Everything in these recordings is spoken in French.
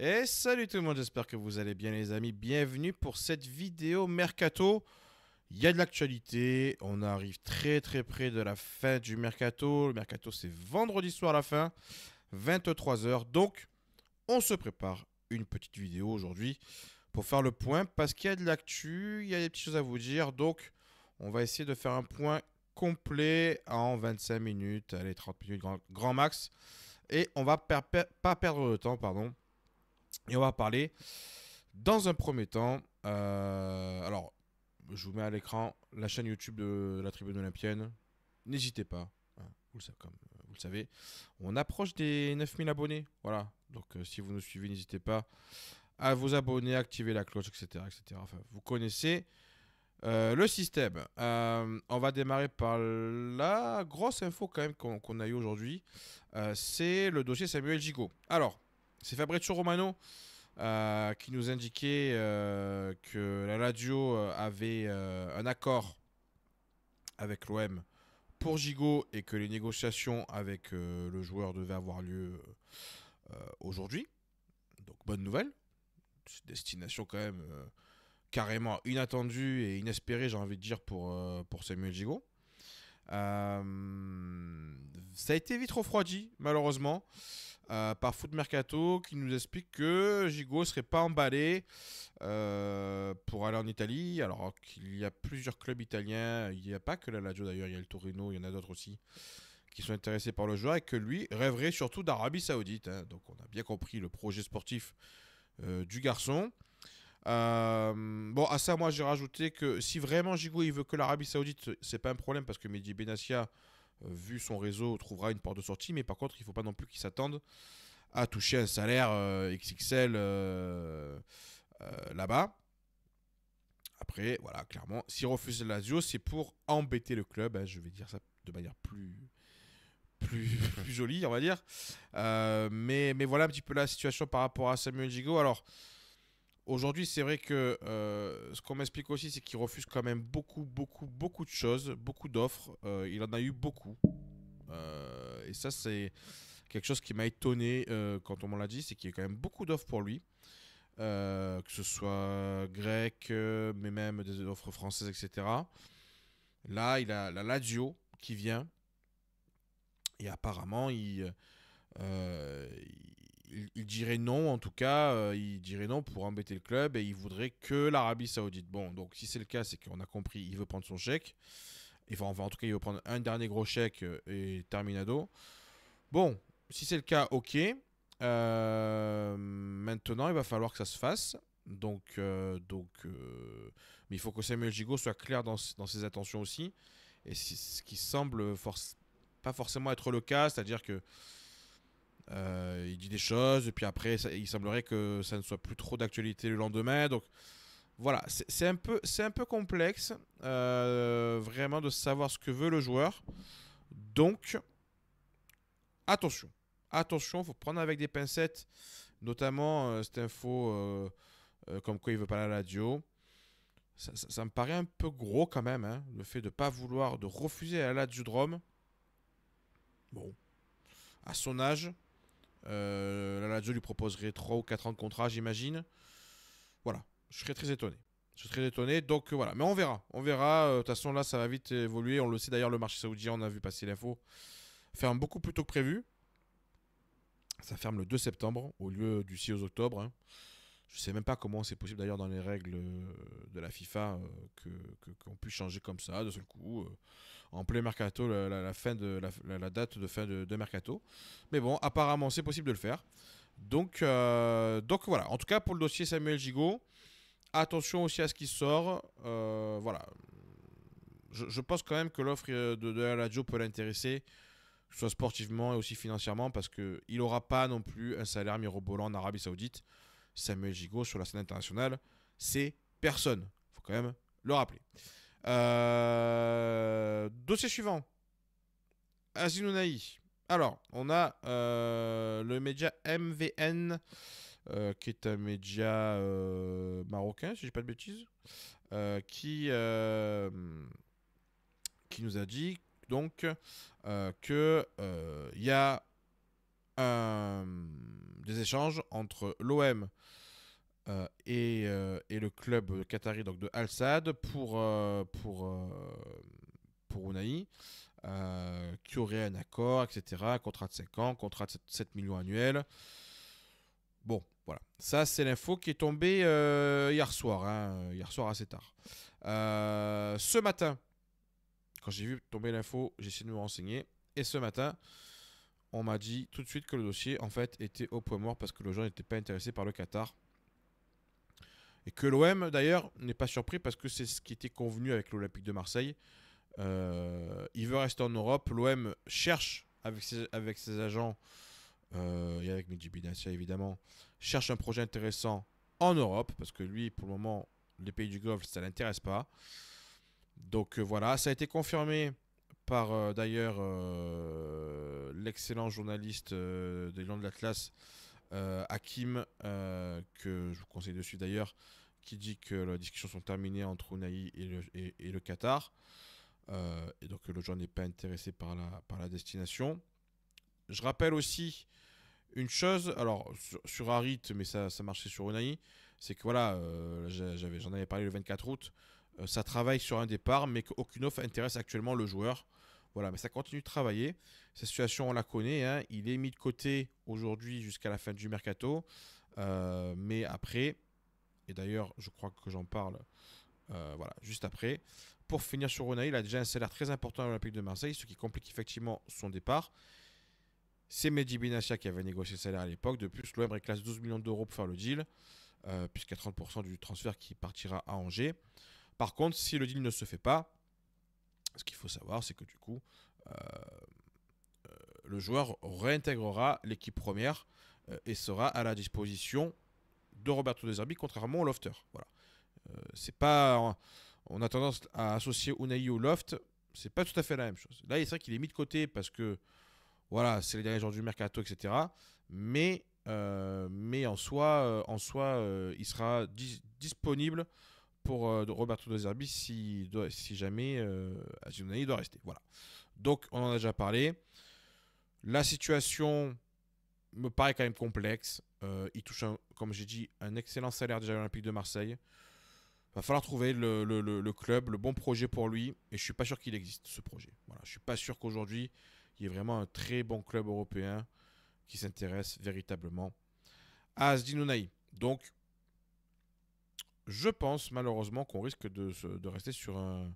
Et salut tout le monde, j'espère que vous allez bien les amis. Bienvenue pour cette vidéo Mercato. Il y a de l'actualité, on arrive très très près de la fin du Mercato. Le Mercato c'est vendredi soir à la fin, 23h. Donc on se prépare une petite vidéo aujourd'hui pour faire le point parce qu'il y a de l'actu, il y a des petites choses à vous dire. Donc on va essayer de faire un point complet en 25 minutes, allez 30 minutes grand, max. Et on va pas perdre de temps, pardon. Et on va parler, dans un premier temps, euh, alors, je vous mets à l'écran la chaîne YouTube de la Tribune Olympienne. N'hésitez pas, hein, euh, vous le, savez, On approche des 9000 abonnés. Voilà. Donc euh, si vous nous suivez, n'hésitez pas à vous abonner, activer la cloche, etc. etc. vous connaissez le système. on va démarrer par la grosse info quand même qu'on a eu aujourd'hui. C'est le dossier Samuel Gigot. Alors, c'est Fabrizio Romano euh, qui nous indiquait euh, que la radio euh, avait un accord avec l'OM pour Gigot et que les négociations avec le joueur devaient avoir lieu aujourd'hui. Donc bonne nouvelle. Destination quand même carrément inattendue et inespérée, j'ai envie de dire, pour, pour Samuel Gigot. ça a été vite refroidi, malheureusement. Euh, par Foot Mercato qui nous explique que Gigot serait pas emballé euh, pour aller en Italie. Alors qu'il y a plusieurs clubs italiens, il n'y a pas que la Lazio d'ailleurs, il y a le Torino, il y en a d'autres aussi qui sont intéressés par le joueur et que lui rêverait surtout d'Arabie Saoudite. Hein. Donc on a bien compris le projet sportif euh, du garçon. bon, à ça, moi, j'ai rajouté que si vraiment Gigot il veut que l'Arabie Saoudite, c'est pas un problème parce que Mehdi Benassia euh, vu son réseau, trouvera une porte de sortie. Mais par contre, il ne faut pas non plus qu'il s'attende à toucher un salaire euh, XXL euh, là-bas. Après, voilà, clairement, s'il refuse Lazio, c'est pour embêter le club. Hein, je vais dire ça de manière plus, plus, jolie, on va dire. mais, mais voilà un petit peu la situation par rapport à Samuel Gigot. Alors, Aujourd'hui, c'est vrai que euh, ce qu'on m'explique aussi, c'est qu'il refuse quand même beaucoup, beaucoup, beaucoup de choses, beaucoup d'offres. Euh, il en a eu beaucoup. Euh, et ça, c'est quelque chose qui m'a étonné quand on m'en l'a dit, c'est qu'il y a quand même beaucoup d'offres pour lui. que ce soit grec, mais même des offres françaises, etc. Là, il a la Lazio qui vient. Et apparemment, il, il il, dirait non, en tout cas, euh, il dirait non pour embêter le club et il voudrait que l'Arabie Saoudite. Bon, donc si c'est le cas, c'est qu'on a compris, il veut prendre son chèque. Enfin, va en tout cas, il veut prendre un dernier gros chèque euh, et terminado. Bon, si c'est le cas, ok. Euh, maintenant, il va falloir que ça se fasse. Donc, donc mais il faut que Samuel Gigot soit clair dans, ses intentions aussi. Et ce qui semble pas forcément être le cas, c'est-à-dire que euh, il dit des choses, et puis après, il semblerait que ça ne soit plus trop d'actualité le lendemain. Donc voilà, c'est un, peu, un peu complexe, euh, vraiment, de savoir ce que veut le joueur. Donc, attention. Attention, il faut prendre avec des pincettes, notamment euh, cette info comme quoi il veut pas la radio. Ça, me paraît un peu gros quand même, hein, le fait de ne pas vouloir, de refuser la du drum Bon, à son âge, euh, la Lazio lui proposerait 3 ou 4 ans de contrat, j'imagine. Voilà, je serais très étonné. Je serais étonné, donc euh, voilà. Mais on verra, on verra. Euh, de toute façon, là, ça va vite évoluer. On le sait d'ailleurs, le marché saoudien, on a vu passer l'info, ferme beaucoup plus tôt que prévu. Ça ferme le 2 septembre au lieu du 6 octobre. je hein. Je sais même pas comment c'est possible d'ailleurs dans les règles euh, de la FIFA qu'on puisse changer comme ça, de ce coup en plein mercato, la, fin de, la, date de fin de, mercato. Mais bon, apparemment, c'est possible de le faire. Donc, euh, donc voilà. En tout cas, pour le dossier Samuel Gigot, attention aussi à ce qui sort. Euh, voilà. Je, pense quand même que l'offre euh, de, de peut l'intéresser, soit sportivement et aussi financièrement, parce qu'il n'aura pas non plus un salaire mirobolant en Arabie Saoudite. Samuel Gigot sur la scène internationale, c'est personne. Il faut quand même le rappeler. Euh, dossier suivant. Asinounaï. Alors, on a euh, le média MVN, euh, qui est un média marocain, si je dis pas de bêtises, qui, qui nous a dit donc que il y a des échanges entre l'OM euh, euh, et, le club qatari donc de Al Sadd, pour, Ounaï, euh, pour, pour Unai, qui aurait un accord, etc. Contrat de 5 ans, contrat de 7 millions annuels. Bon, voilà. Ça, c'est l'info qui est tombée hier soir, hein, hier soir assez tard. ce matin, quand j'ai vu tomber l'info, j'ai essayé de me renseigner. Et ce matin, on m'a dit tout de suite que le dossier, en fait, était au point mort parce que le gens n'était pas intéressé par le Qatar. Et que l'OM, d'ailleurs, n'est pas surpris parce que c'est ce qui était convenu avec l'Olympique de Marseille. Euh, il veut rester en Europe. L'OM cherche, avec ses, agents euh, et avec Midji évidemment, cherche un projet intéressant en Europe parce que lui, pour le moment, les pays du Golfe, ça ne l'intéresse pas. Donc euh, voilà, ça a été confirmé par d'ailleurs l'excellent journaliste des Lions de l'Atlas, euh, Hakim, euh, que je vous conseille de suivre d'ailleurs, qui dit que les discussions sont terminées entre Unai et le, et, le Qatar. Euh, et donc le joueur n'est pas intéressé par la, par la destination. Je rappelle aussi une chose, alors sur, sur Harit, mais ça, ça marchait sur Unai, c'est que voilà, j'avais, j'en avais parlé le 24 août, ça travaille sur un départ, mais qu'aucune offre intéresse actuellement le joueur. Voilà, mais ça continue de travailler. Cette situation, on la connaît. Hein. Il est mis de côté aujourd'hui jusqu'à la fin du mercato. Euh, mais après, et d'ailleurs, je crois que j'en parle euh, voilà, juste après. Pour finir sur Ronaï, il a déjà un salaire très important à l'Olympique de Marseille, ce qui complique effectivement son départ. C'est Mehdi Benassia qui avait négocié le salaire à l'époque. De plus, l'OM réclame 12 millions d'euros pour faire le deal, euh, puisqu'il y a 30% du transfert qui partira à Angers. Par contre, si le deal ne se fait pas, ce qu'il faut savoir, c'est que du coup, euh, le joueur réintégrera l'équipe première euh, et sera à la disposition de Roberto De Zerbi, contrairement au Lofter. Voilà. Euh, c'est pas. On a tendance à associer Unai au Loft, c'est pas tout à fait la même chose. Là, il est vrai qu'il est mis de côté parce que voilà, c'est les derniers jours du mercato, etc. Mais, euh, mais en soi, en soi il sera disponible pour Roberto De Zerbi si, si jamais Unai doit rester. Voilà. Donc, on en a déjà parlé. La situation me paraît quand même complexe. Euh, il touche, comme j'ai dit, un excellent salaire déjà à l'Olympique de Marseille. Il Va falloir trouver le, club, le bon projet pour lui. Et je ne suis pas sûr qu'il existe, ce projet. Voilà, je suis pas sûr qu'aujourd'hui, il y ait vraiment un très bon club européen qui s'intéresse véritablement à naï Donc, je pense malheureusement qu'on risque de rester sur un,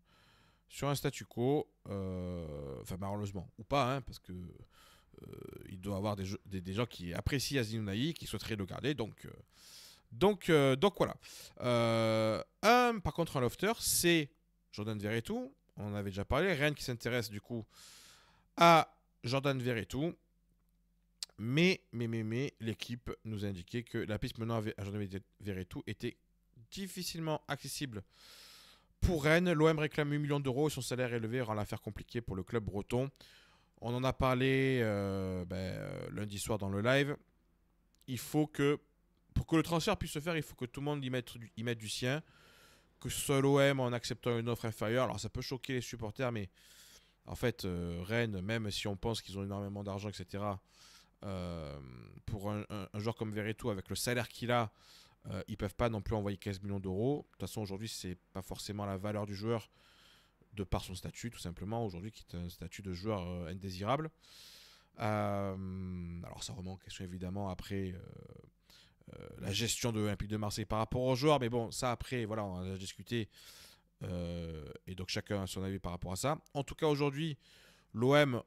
sur un statu quo, euh, enfin malheureusement, ou pas, hein, parce que euh, il doit y avoir des, des, gens qui apprécient Azin qui souhaiteraient le garder, donc, euh, donc, donc voilà. un, par contre, un lofter, c'est Jordan Verretou, on en avait déjà parlé, rien qui s'intéresse du coup à Jordan Verretou. Mais, mais, mais, mais, l'équipe nous a indiqué que la piste menant à Jordan Verretou était difficilement accessible pour Rennes, l'OM réclame 8 millions d'euros et son salaire élevé rend l'affaire compliquée pour le club breton. On en a parlé euh, ben, euh, lundi soir dans le live. Il faut que, pour que le transfert puisse se faire, il faut que tout le monde y mette du, y du sien. Que ce soit l'OM en acceptant une offre inférieure. Alors ça peut choquer les supporters, mais en fait, euh, Rennes, même si on pense qu'ils ont énormément d'argent, etc., pour un, un, joueur comme Veretout, avec le salaire qu'il a, ils euh, ils peuvent pas non plus envoyer 15 millions d'euros. De toute façon, aujourd'hui, c'est pas forcément la valeur du joueur de par son statut, tout simplement. Aujourd'hui, qui est un statut de joueur euh, indésirable. Euh, alors, ça remonte en question évidemment après la gestion de l'Olympique de Marseille par rapport aux joueurs. Mais bon, ça après, voilà, on a discuté. et donc, chacun a son avis par rapport à ça. En tout cas, aujourd'hui, l'OM,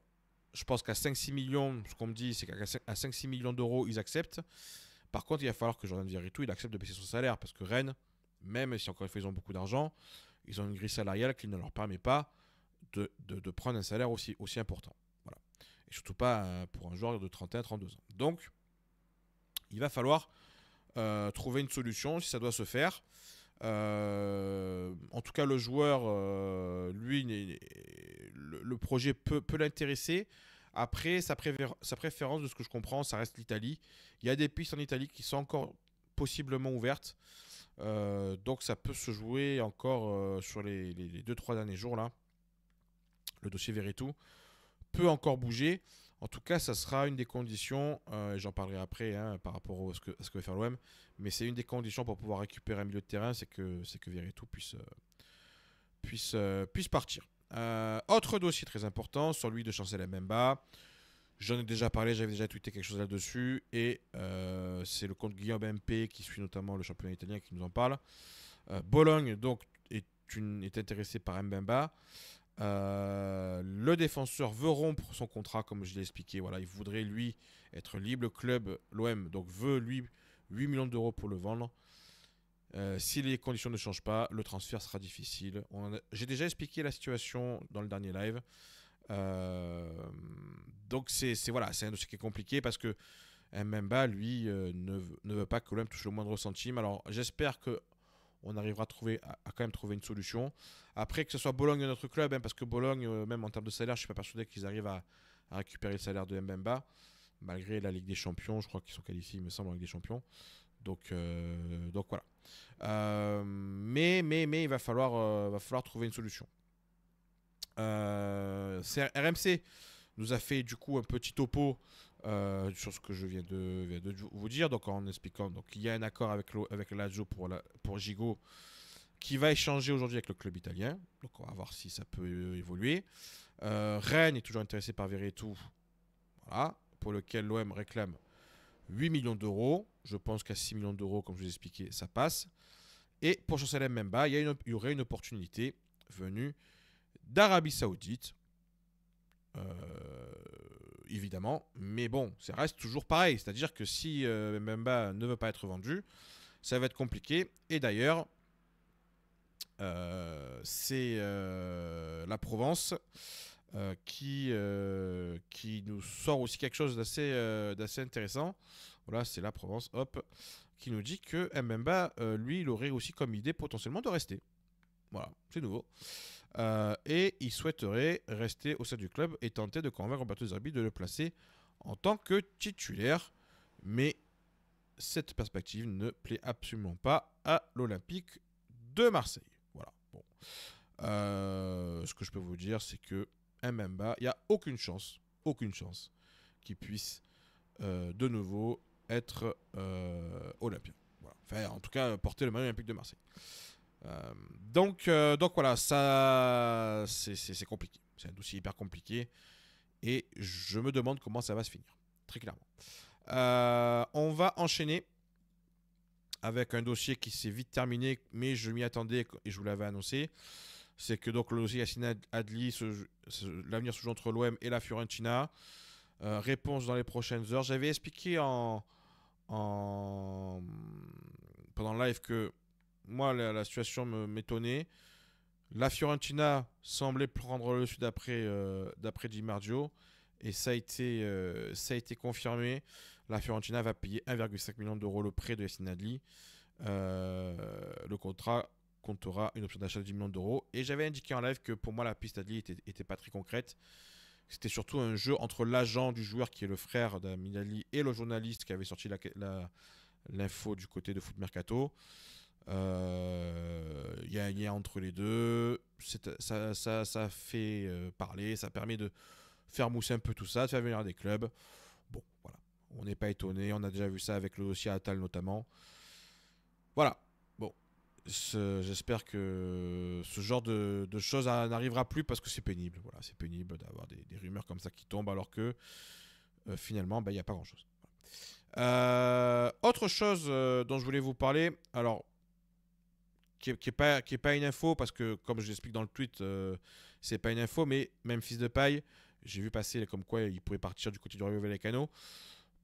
je pense qu'à 5-6 millions, ce qu'on me dit, c'est qu'à 5-6 millions d'euros, ils acceptent. Par contre, il va falloir que Jordan Virretou il accepte de baisser son salaire parce que Rennes, même si encore une fois ils ont beaucoup d'argent, ils ont une grille salariale qui ne leur permet pas de, prendre un salaire aussi, important. Et surtout pas euh, pour un joueur de 31-32 ans. Donc, il va falloir euh, trouver une solution si ça doit se faire. Euh, en tout cas, le joueur, lui, le, le, projet peut l'intéresser. Après, sa, préférence, de ce que je comprends, ça reste l'Italie. Il y a des pistes en Italie qui sont encore possiblement ouvertes. Euh, donc ça peut se jouer encore euh, sur les 2-3 derniers jours là. Le dossier Veretout peut encore bouger. En tout cas, ça sera une des conditions, euh, j'en parlerai après hein, par rapport à ce, que, va faire l'OM, mais c'est une des conditions pour pouvoir récupérer un milieu de terrain, c'est que, que Veretout puisse, puisse, puisse partir. Euh, autre dossier très important, celui de Chancel Mbemba. J'en ai déjà parlé, j'avais déjà tweeté quelque chose là-dessus. Et euh, c'est le compte Guillaume MP qui suit notamment le championnat italien qui nous en parle. Euh, Bologne donc est, une, est intéressé par Mbemba. le défenseur veut rompre son contrat, comme je l'ai expliqué. Voilà, il voudrait lui être libre. Le club, l'OM, donc veut lui 8 millions d'euros pour le vendre. Euh, si les conditions ne changent pas, le transfert sera difficile. J'ai déjà expliqué la situation dans le dernier live. Euh, donc c'est voilà, un dossier qui est compliqué parce que Mbemba, lui, euh, ne, veut pas que l'OM touche le moindre centime. Alors j'espère que on arrivera à, trouver, à, quand même trouver une solution. Après que ce soit Bologne ou notre club, hein, parce que Bologne, même en termes de salaire, je ne suis pas persuadé qu'ils arrivent à, à, récupérer le salaire de Mbemba, malgré la Ligue des Champions. Je crois qu'ils sont qualifiés, il me semble, en Ligue des Champions. Donc, euh, donc voilà. Euh, mais, mais, mais il va falloir, euh, va falloir trouver une solution. RMC nous a fait du coup un petit topo sur ce que je viens de, vous dire. Donc en expliquant, donc il y a un accord avec, avec pour, la, qui va échanger aujourd'hui avec le club italien. Donc on va voir si ça peut évoluer. Rennes est toujours intéressé par Veretout. Voilà. Pour lequel l'OM réclame 8 millions d'euros. Je pense qu'à 6 millions d'euros, comme je vous ai expliqué, ça passe. Et pour Chancel Mbemba, il y, il y aurait une opportunité venue d'Arabie Saoudite. Euh, évidemment, mais bon, ça reste toujours pareil. C'est-à-dire que si euh, Mbemba ne veut pas être vendu, ça va être compliqué. Et d'ailleurs, euh, c'est la Provence qui, qui nous sort aussi quelque chose d'assez intéressant. Voilà, c'est la Provence, hop, qui nous dit que Mbemba, euh, lui, il aurait aussi comme idée potentiellement de rester. Voilà, c'est nouveau. Euh, et il souhaiterait rester au sein du club et tenter de convaincre Roberto Zerbi de le placer en tant que titulaire. Mais cette perspective ne plaît absolument pas à l'Olympique de Marseille. Voilà. Euh, ce que je peux vous dire, c'est que Mbemba, il n'y a aucune chance, aucune chance qu'il puisse de nouveau être euh, olympien. en tout cas, porter le maillot olympique de Marseille. Euh, donc, euh, donc voilà, ça, c'est compliqué. C'est un dossier hyper compliqué. Et je me demande comment ça va se finir, très clairement. on va enchaîner avec un dossier qui s'est vite terminé, mais je m'y attendais et je vous l'avais annoncé. C'est que donc le dossier Yassine Adli, l'avenir se joue entre l'OM et la Fiorentina. Euh, réponse dans les prochaines heures. J'avais expliqué en, pendant le live que moi, la, situation m'étonnait. La Fiorentina semblait prendre le sud d'après euh, d'après Di et ça a été euh, ça a été confirmé. La Fiorentina va payer 1,5 million d'euros le prêt de Yassine le contrat comptera une option d'achat de 10 millions d'euros et j'avais indiqué en live que pour moi la piste Adli n'était était pas très concrète. C'était surtout un jeu entre l'agent du joueur, qui est le frère d'Aminali, et le journaliste qui avait sorti l'info du côté de Foot Mercato. Euh, il y, a, un lien entre les deux. Ça, ça, fait euh, parler, ça permet de faire mousser un peu tout ça, de faire venir des clubs. Bon, voilà. On n'est pas étonné, on a déjà vu ça avec le dossier Atal notamment. Voilà, J'espère que ce genre de, choses n'arrivera plus parce que c'est pénible. Voilà, c'est pénible d'avoir des, rumeurs comme ça qui tombent alors que euh, finalement, ben, il n'y a pas grand-chose. Euh, autre chose euh, dont je voulais vous parler, alors qui n'est pas, est pas une info parce que comme je l'explique dans le tweet, ce c'est pas une info, mais même fils de paille, j'ai vu passer comme quoi il pouvait partir du côté du Rio Vallecano.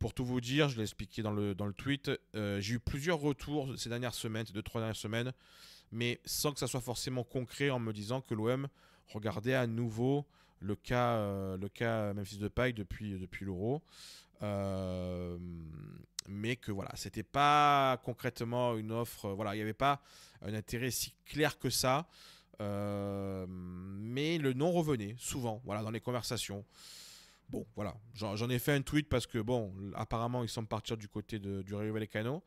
Pour tout vous dire, je l'ai expliqué dans le, dans le tweet, euh, j'ai eu plusieurs retours ces dernières semaines, ces deux, trois dernières semaines, mais sans que ça soit forcément concret en me disant que l'OM regardait à nouveau le cas, euh, le cas Memphis de Paille depuis, depuis l'Euro. Euh, mais que voilà, c'était pas concrètement une offre. voilà, il n'y avait pas un intérêt si clair que ça. mais le nom revenait souvent, voilà, dans les conversations. Bon, voilà. J'en ai fait un tweet parce que, bon, apparemment, ils semblent partir du côté du Rio Vallecano.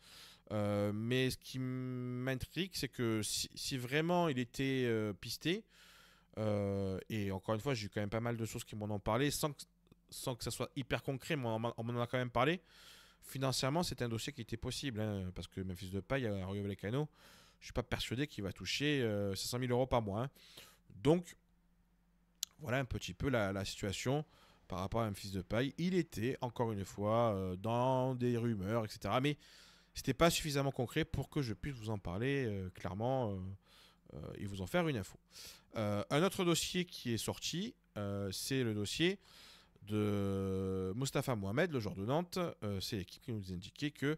Euh, mais ce qui m'intrigue, c'est que si, vraiment il était euh, pisté, euh, et encore une fois, j'ai eu quand même pas mal de sources qui m'en ont parlé, sans que, sans ça soit hyper concret, mais on m'en a quand même parlé. Financièrement, c'est un dossier qui était possible, hein, parce que fils de Paille à Rio Vallecano, je suis pas persuadé qu'il va toucher 500 000 euros par mois. Hein. Donc, voilà un petit peu la situation par rapport à un fils de paille. Il était, encore une fois, euh, dans des rumeurs, etc. Mais c'était pas suffisamment concret pour que je puisse vous en parler euh, clairement euh, et vous en faire une info. un autre dossier qui est sorti, c'est le dossier de Mustapha Mohamed, le joueur de Nantes. c'est l'équipe qui nous a indiqué que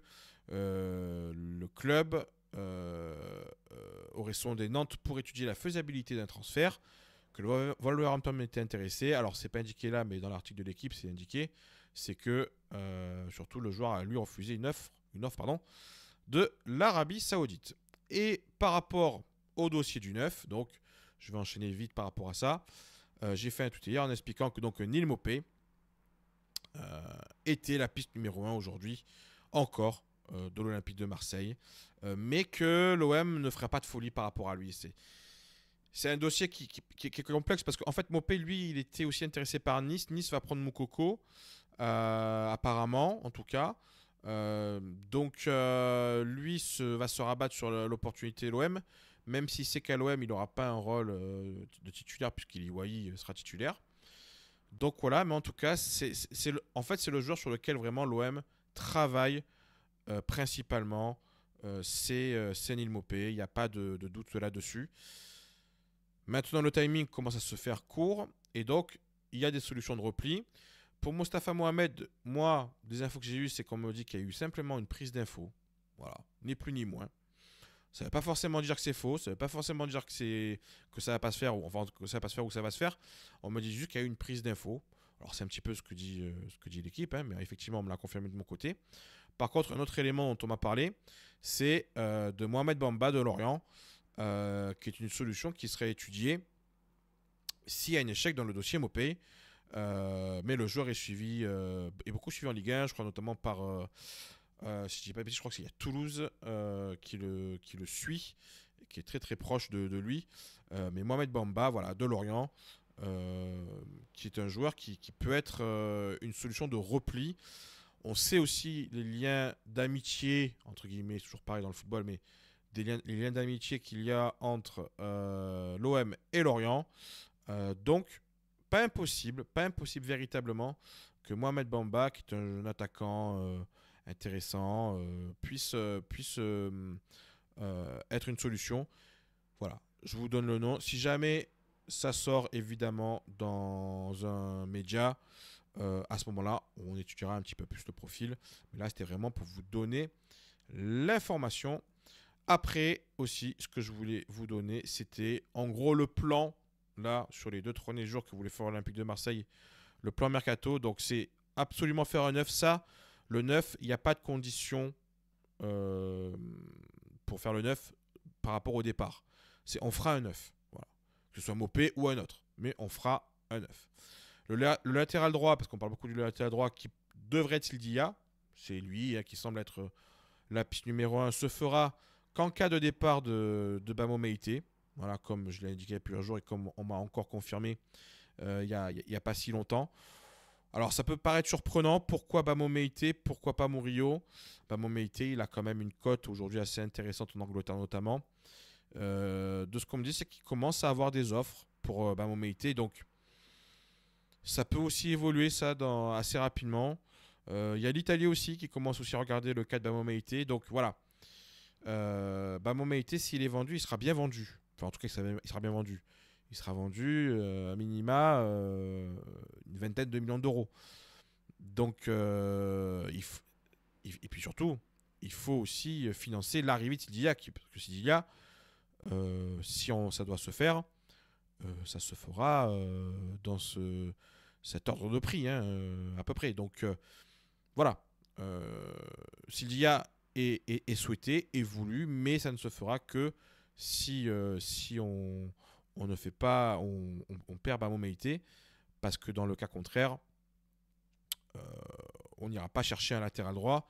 le club aurait sondé Nantes pour étudier la faisabilité d'un transfert que le Wolverhampton était intéressé. Alors, c'est pas indiqué là, mais dans l'article de l'équipe, c'est indiqué. C'est que, euh, surtout, le joueur a lui refusé une offre, une offre pardon, de l'Arabie Saoudite. Et par rapport au dossier du 9, donc, je vais enchaîner vite par rapport à ça. Euh, j'ai fait un tout hier en expliquant que donc Mopé euh, était la piste numéro 1 aujourd'hui, encore de l'Olympique de Marseille, mais que l'OM ne ferait pas de folie par rapport à lui. C'est c'est un dossier qui, est complexe parce qu'en fait, Mopé, lui, il était aussi intéressé par Nice. Nice va prendre Moukoko, euh, apparemment, en tout cas. Euh, donc, euh, lui se, va se rabattre sur l'opportunité LOM, même si c'est qu'à l'OM, il n'aura pas un rôle de titulaire puisqu'il Y sera titulaire. Donc voilà, mais en tout cas, c'est en fait, c'est le joueur sur lequel vraiment l'OM travaille principalement. c'est Senil Mopé, il n'y a pas de doute là-dessus. Maintenant, le timing commence à se faire court et donc il y a des solutions de repli. Pour Mustafa Mohamed, moi, des infos que j'ai eues, c'est qu'on me dit qu'il y a eu simplement une prise d'infos. Voilà, ni plus ni moins. Ça ne veut pas forcément dire que c'est faux, ça ne veut pas forcément dire que, que ça va pas se faire, ou enfin que ça va pas se faire ou que ça va se faire. On me dit juste qu'il y a eu une prise d'infos. Alors c'est un petit peu ce que dit, euh, dit l'équipe, hein, mais effectivement on me l'a confirmé de mon côté. Par contre, un autre élément dont on m'a parlé, c'est euh, de Mohamed Bamba de Lorient. Euh, qui est une solution qui serait étudiée s'il y a un échec dans le dossier Mopé euh, mais le joueur est suivi, et euh, beaucoup suivi en Ligue 1, je crois notamment par, si je pas je crois qu'il y a Toulouse qui, le, qui le suit, qui est très très proche de, de lui. mais Mohamed Bamba, voilà, de Lorient, qui est un joueur qui, qui peut être une solution de repli. On sait aussi les liens d'amitié, entre guillemets, toujours pareil dans le football, mais des liens, les liens d'amitié qu'il y a entre euh, l'OM et Lorient. Euh, donc, pas impossible, pas impossible véritablement que Mohamed Bamba, qui est un attaquant euh, intéressant, puisse, puisse être une solution. Voilà, je vous donne le nom. Si jamais ça sort évidemment dans un média, à ce moment-là, on étudiera un petit peu plus le profil. Mais là, c'était vraiment pour vous donner l'information. Après aussi, ce que je voulais vous donner, c'était en gros le plan, là, sur les deux trois derniers jours que vous voulez faire l'Olympique de Marseille, le plan mercato. Donc c'est absolument faire un neuf Ça, le 9, il n'y a pas de condition euh, pour faire le 9 par rapport au départ. C'est on fera un neuf Voilà. Que ce soit Mopé ou un autre. Mais on fera un neuf Le, latéral droit, parce qu'on parle beaucoup du latéral droit, qui devrait être Sildia. C'est lui hein, qui semble être euh, la piste numéro 1. Se fera qu'en cas de départ de, de Bamo voilà, comme je l'ai indiqué plusieurs jours et comme on m'a encore confirmé euh, il n'y a, pas si longtemps. Alors ça peut paraître surprenant, pourquoi Bamo pourquoi pas Murillo Bamo il a quand même une cote aujourd'hui assez intéressante en Angleterre notamment. Euh, de ce qu'on me dit, c'est qu'il commence à avoir des offres pour euh, donc ça peut aussi évoluer ça assez rapidement. Il y a l'Italie aussi qui commence aussi à regarder le cas de Bamo donc voilà euh, bah, s'il est vendu, il sera bien vendu. Enfin, en tout cas, il sera bien, vendu. Il sera vendu euh, à minima euh, une vingtaine de millions d'euros. Donc, euh, il et puis surtout, il faut aussi financer l'arrivée de Sidilia, parce que Sidilia, si on, ça doit se faire, ça se fera dans ce, cet ordre de prix, hein, à peu près. Donc, voilà. Euh, est, souhaité, et voulu, mais ça ne se fera que si, euh, si on, on, ne fait pas, on, on, perd Bamomeite, parce que dans le cas contraire, euh, on n'ira pas chercher un latéral droit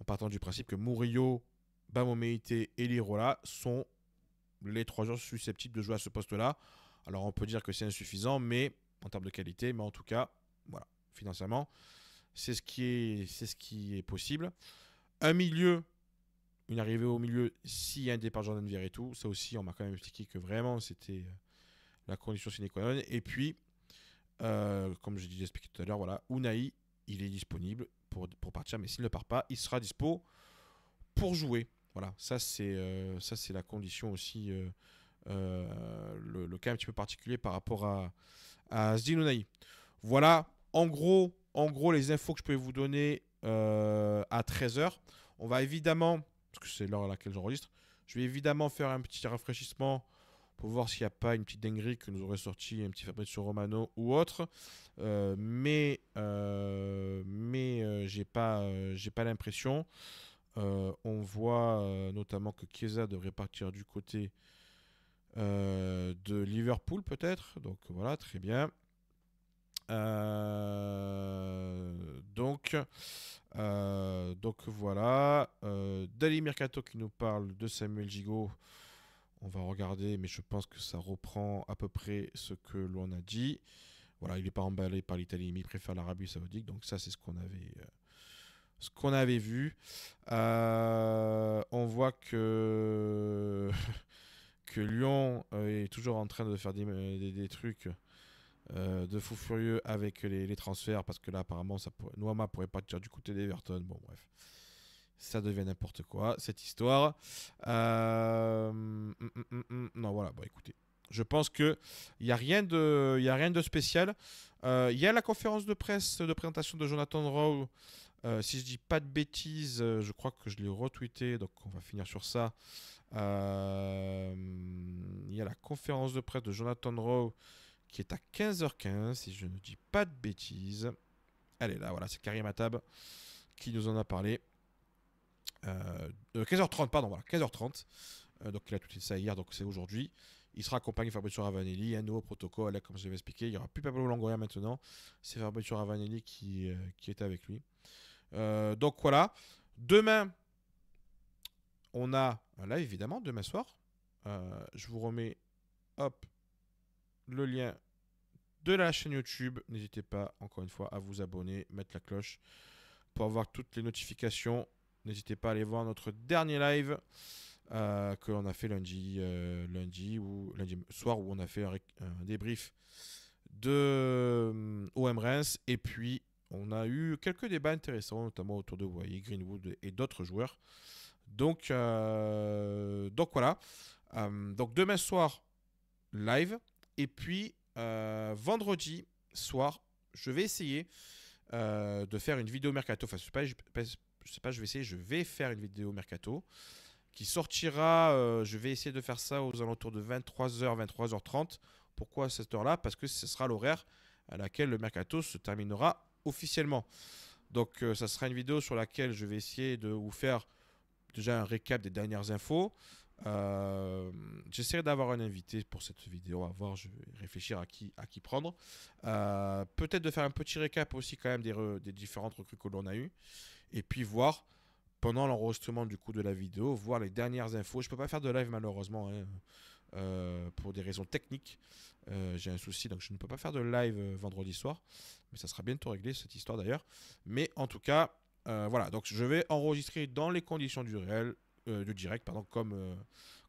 en partant du principe que Murillo, Bamomeite et Lirola sont les trois joueurs susceptibles de jouer à ce poste-là. Alors on peut dire que c'est insuffisant, mais en termes de qualité, mais en tout cas, voilà, financièrement, c'est ce qui est, c'est ce qui est possible. Un milieu, une arrivée au milieu, s'il y a un départ Jordan et tout. ça aussi, on m'a quand même expliqué que vraiment, c'était euh, la condition sine qua non. Et puis, euh, comme je l'ai expliqué tout à l'heure, voilà, Unai, il est disponible pour, pour partir, mais s'il ne part pas, il sera dispo pour jouer. Voilà, ça c'est euh, ça c'est la condition aussi, le, cas un petit peu particulier par rapport à, à Zdin Unai. Voilà, en gros, en gros les infos que je pouvais vous donner euh, à 13h. On va évidemment, parce que c'est l'heure à laquelle j'enregistre, je vais évidemment faire un petit rafraîchissement pour voir s'il n'y a pas une petite dinguerie que nous aurait sorti, un petit sur Romano ou autre. Euh, mais euh, mais j'ai pas, j'ai pas l'impression. on voit notamment que Chiesa devrait partir du côté de Liverpool peut-être. Donc voilà, très bien. Euh, donc, euh, donc voilà. Euh, Dali Mercato qui nous parle de Samuel Gigot. On va regarder, mais je pense que ça reprend à peu près ce que l'on a dit. Voilà, il n'est pas emballé par l'Italie, mais il préfère l'Arabie Saoudite. Donc ça, c'est ce qu'on avait, ce qu'on avait vu. on voit que que Lyon est toujours en train de faire des trucs euh, de fou furieux avec les, transferts parce que là apparemment ça pourrait, Noama pourrait partir du côté d'Everton. Bon bref, ça devient n'importe quoi cette histoire. Euh, hum, hum, hum, non voilà, bon écoutez, je pense que il y a rien de y a rien de spécial. Il euh, y a la conférence de presse de présentation de Jonathan Rowe. si je dis pas de bêtises, je crois que je l'ai retweeté, donc on va finir sur ça. Il y a la conférence de presse de Jonathan Rowe qui est à 15h15, si je ne dis pas de bêtises. Elle est là, voilà, c'est Karim Atab qui nous en a parlé. 15h30, euh, euh, pardon, voilà, 15h30. Euh, donc, il a tout ça hier, donc c'est aujourd'hui. Il sera accompagné de Fabrizio Ravanelli, un nouveau protocole, là, comme je l'ai expliqué. Il n'y aura plus Pablo Longoria maintenant. C'est Fabrizio Ravanelli qui, qui est avec lui. donc, voilà. Demain, on a là, évidemment, demain soir. je vous remets, hop, le lien de la chaîne YouTube. N'hésitez pas, encore une fois, à vous abonner, mettre la cloche pour avoir toutes les notifications. N'hésitez pas à aller voir notre dernier live euh, que l'on a fait lundi, euh, lundi, ou, lundi soir où on a fait un, débrief de euh, OM Et puis, on a eu quelques débats intéressants, notamment autour de Greenwood et d'autres joueurs. Donc, donc voilà. donc demain soir, live. Et puis, euh, vendredi soir, je vais essayer euh, de faire une vidéo mercato. Enfin, je ne je, sais pas, je vais essayer, je vais faire une vidéo mercato qui sortira. Euh, je vais essayer de faire ça aux alentours de 23h, 23h30. Pourquoi à cette heure-là Parce que ce sera l'horaire à laquelle le mercato se terminera officiellement. Donc, ça sera une vidéo sur laquelle je vais essayer de vous faire déjà un récap des dernières infos. Euh, J'essaierai d'avoir un invité pour cette vidéo, à voir, je vais réfléchir à qui, à qui prendre. Euh, peut-être de faire un petit récap aussi quand même des, des différentes recrues que l'on a eues. Et puis voir, pendant l'enregistrement du coup de la vidéo, voir les dernières infos. Je peux pas faire de live malheureusement. Hein, euh, pour des raisons techniques. Euh, j'ai un souci, donc je ne peux pas faire de live vendredi soir. Mais ça sera bientôt réglé, cette histoire d'ailleurs. Mais en tout cas, voilà, donc je vais enregistrer dans les conditions du réel. Euh, de direct, pardon, comme, euh,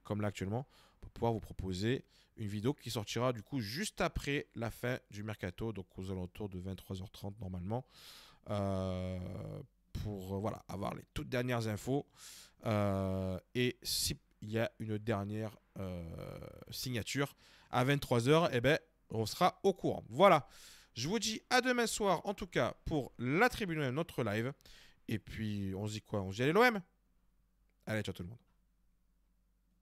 comme là actuellement, pour pouvoir vous proposer une vidéo qui sortira du coup juste après la fin du mercato, donc aux alentours de 23h30 normalement, euh, pour voilà, avoir les toutes dernières infos. et s'il y a une dernière signature à 23h, eh ben, on sera au courant. Voilà. Je vous dis à demain soir, en tout cas, pour la tribune, notre live. Et puis, on se dit quoi On se dit allez l'OM allez, ciao tout le monde.